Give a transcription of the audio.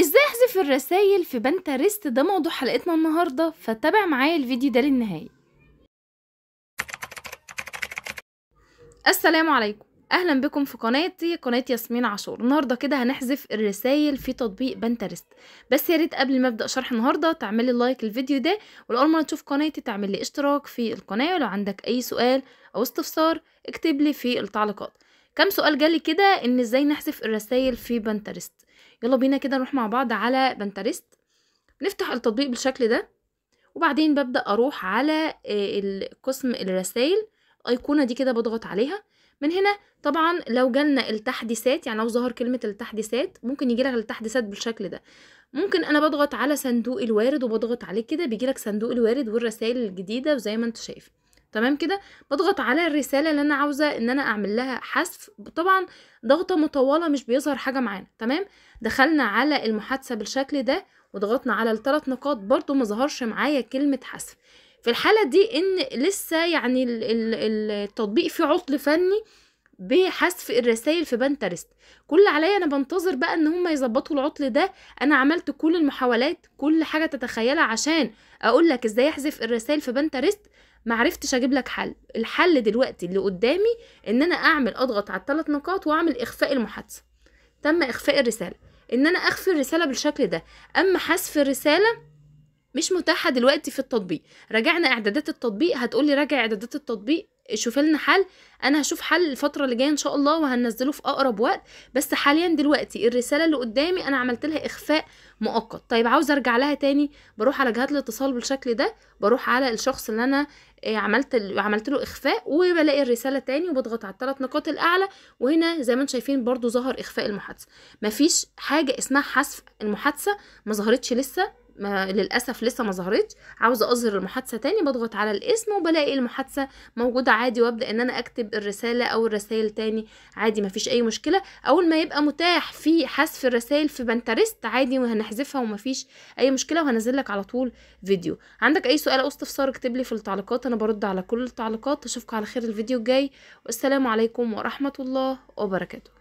ازاي احذف الرسايل في بنترست ده موضوع حلقتنا النهارده فتابع معايا الفيديو ده للنهايه السلام عليكم اهلا بكم في قناتي قناه ياسمين عاشور النهارده كده هنحذف الرسايل في تطبيق بنترست بس يا ريت قبل ما ابدا شرح النهارده تعملي لايك للفيديو ده ولأول ما تشوف قناتي تعملي اشتراك في القناه ولو عندك اي سؤال او استفسار اكتب لي في التعليقات كام سؤال جالي كده ان ازاي نحذف الرسائل في بنترست يلا بينا كده نروح مع بعض على بنترست نفتح التطبيق بالشكل ده وبعدين ببدأ اروح على آه، قسم الرسائل الايقونة دي كده بضغط عليها من هنا طبعا لو جالنا التحديثات يعني لو ظهر كلمة التحديثات ممكن يجيلك التحديثات بالشكل ده ممكن انا بضغط على صندوق الوارد وبضغط عليه كده بيجيلك صندوق الوارد والرسائل الجديدة وزي ما انت شايف تمام كده بضغط على الرساله اللي انا عاوزه ان انا اعمل لها حذف طبعا ضغطه مطوله مش بيظهر حاجه معانا تمام دخلنا على المحادثه بالشكل ده وضغطنا على الثلاث نقاط برضو ما ظهرش معايا كلمه حذف في الحاله دي ان لسه يعني التطبيق فيه عطل فني بحذف الرسائل في بنترست كل عليا انا بنتظر بقى ان هم يظبطوا العطل ده انا عملت كل المحاولات كل حاجه تتخيلها عشان اقول لك ازاي احذف الرسائل في بنترست معرفتش اجيب لك حل الحل دلوقتي اللي قدامي ان انا اعمل اضغط على الثلاث نقاط واعمل اخفاء المحادثه تم اخفاء الرساله ان انا اخفي الرساله بالشكل ده اما حذف الرساله مش متاحه دلوقتي في التطبيق راجعنا اعدادات التطبيق هتقولي راجع اعدادات التطبيق شوفي لنا حل انا هشوف حل الفتره اللي جايه ان شاء الله وهنزله في اقرب وقت بس حاليا دلوقتي الرساله اللي قدامي انا عملت لها اخفاء مؤقت طيب عاوز ارجع لها تاني بروح على جهات الاتصال بالشكل ده بروح على الشخص اللي انا آه، عملت عملت له اخفاء وبلاقي الرساله تاني وبضغط على الثلاث نقاط الاعلى وهنا زي ما انتم شايفين برضو ظهر اخفاء المحادثه مفيش حاجه اسمها حذف المحادثه ما ظهرتش لسه ما للأسف لسه ما ظهرتش عاوزة أظهر المحادثة تاني بضغط على الاسم وبلاقي المحادثة موجودة عادي وأبدأ إن أنا أكتب الرسالة أو الرسائل تاني عادي مفيش أي مشكلة أول ما يبقى متاح في حذف الرسائل في بنترست عادي وهنحذفها ومفيش أي مشكلة وهنزل لك على طول فيديو عندك أي سؤال أو استفسار اكتب لي في التعليقات أنا برد على كل التعليقات أشوفكم على خير الفيديو الجاي والسلام عليكم ورحمة الله وبركاته